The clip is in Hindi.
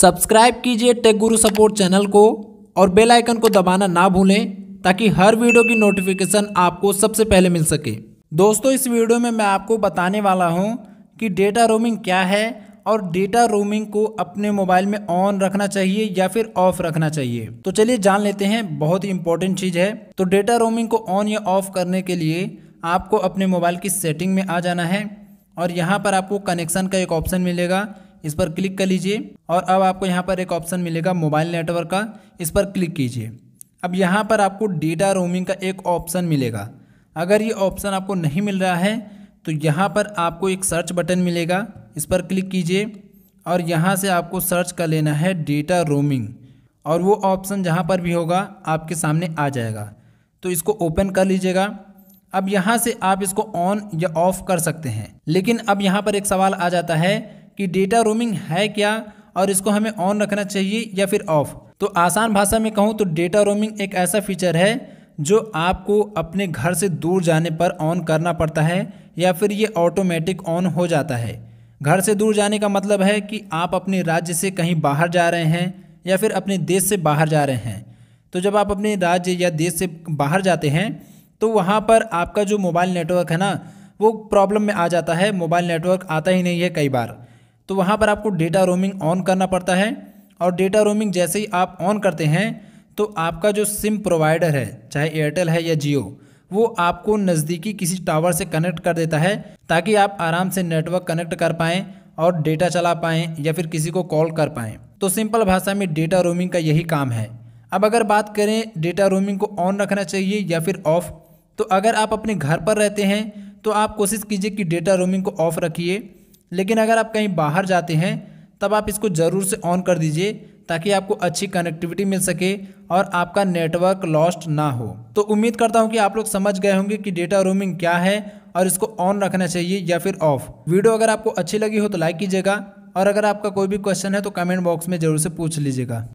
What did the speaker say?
सब्सक्राइब कीजिए टेक गुरु सपोर्ट चैनल को और बेल आइकन को दबाना ना भूलें ताकि हर वीडियो की नोटिफिकेशन आपको सबसे पहले मिल सके दोस्तों इस वीडियो में मैं आपको बताने वाला हूं कि डेटा रोमिंग क्या है और डेटा रोमिंग को अपने मोबाइल में ऑन रखना चाहिए या फिर ऑफ रखना चाहिए तो चलिए जान लेते हैं बहुत ही इंपॉर्टेंट चीज़ है तो डेटा रोमिंग को ऑन या ऑफ करने के लिए आपको अपने मोबाइल की सेटिंग में आ जाना है और यहाँ पर आपको कनेक्शन का एक ऑप्शन मिलेगा इस पर क्लिक कर लीजिए और अब आपको यहाँ पर एक ऑप्शन मिलेगा मोबाइल नेटवर्क का इस पर क्लिक कीजिए अब यहाँ पर आपको डेटा रोमिंग का एक ऑप्शन मिलेगा अगर ये ऑप्शन आपको नहीं मिल रहा है तो यहाँ पर आपको एक सर्च बटन मिलेगा इस पर क्लिक कीजिए और यहाँ से आपको सर्च कर लेना है डेटा रोमिंग और वो ऑप्शन जहाँ पर भी होगा आपके सामने आ जाएगा तो इसको ओपन कर लीजिएगा अब यहाँ से आप इसको ऑन या ऑफ कर सकते हैं लेकिन अब यहाँ पर एक सवाल आ जाता है कि डेटा रोमिंग है क्या और इसको हमें ऑन रखना चाहिए या फिर ऑफ तो आसान भाषा में कहूँ तो डेटा रोमिंग एक ऐसा फीचर है जो आपको अपने घर से दूर जाने पर ऑन करना पड़ता है या फिर ये ऑटोमेटिक ऑन हो जाता है घर से दूर जाने का मतलब है कि आप अपने राज्य से कहीं बाहर जा रहे हैं या फिर अपने देश से बाहर जा रहे हैं तो जब आप अपने राज्य या देश से बाहर जाते हैं तो वहाँ पर आपका जो मोबाइल नेटवर्क है ना वो प्रॉब्लम में आ जाता है मोबाइल नेटवर्क आता ही नहीं है कई बार तो वहाँ पर आपको डेटा रोमिंग ऑन करना पड़ता है और डेटा रोमिंग जैसे ही आप ऑन करते हैं तो आपका जो सिम प्रोवाइडर है चाहे एयरटेल है या जियो वो आपको नज़दीकी किसी टावर से कनेक्ट कर देता है ताकि आप आराम से नेटवर्क कनेक्ट कर पाएँ और डेटा चला पाएँ या फिर किसी को कॉल कर पाएँ तो सिंपल भाषा में डेटा रोमिंग का यही काम है अब अगर बात करें डेटा रोमिंग को ऑन रखना चाहिए या फिर ऑफ़ तो अगर आप अपने घर पर रहते हैं तो आप कोशिश कीजिए कि डेटा रोमिंग को ऑफ़ रखिए लेकिन अगर आप कहीं बाहर जाते हैं तब आप इसको ज़रूर से ऑन कर दीजिए ताकि आपको अच्छी कनेक्टिविटी मिल सके और आपका नेटवर्क लॉस्ट ना हो तो उम्मीद करता हूँ कि आप लोग समझ गए होंगे कि डेटा रोमिंग क्या है और इसको ऑन रखना चाहिए या फिर ऑफ वीडियो अगर आपको अच्छी लगी हो तो लाइक कीजिएगा और अगर आपका कोई भी क्वेश्चन है तो कमेंट बॉक्स में ज़रूर से पूछ लीजिएगा